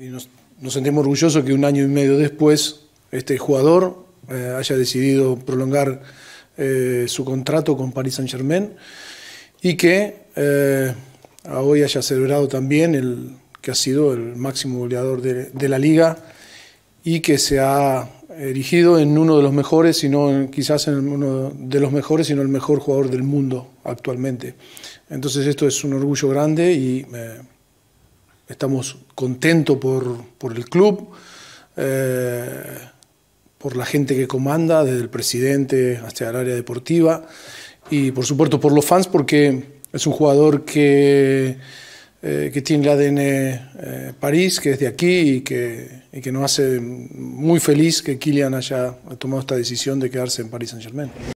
y nos, sentimos orgullosos que un año y medio después este jugador eh, haya decidido prolongar eh, su contrato con Paris Saint Germain y que eh, hoy haya celebrado también el que ha sido el máximo goleador de, la liga y que se ha erigido en uno de los mejores, sino quizás en uno de los mejores, sino el mejor jugador del mundo actualmente. Entonces esto es un orgullo grande y estamos contentos por, el club, eh, por la gente que comanda, desde el presidente hasta el área deportiva y por supuesto por los fans porque es un jugador que, eh, que tiene el ADN eh, París, que es de aquí y que, nos hace muy feliz que Kylian haya tomado esta decisión de quedarse en París Saint Germain.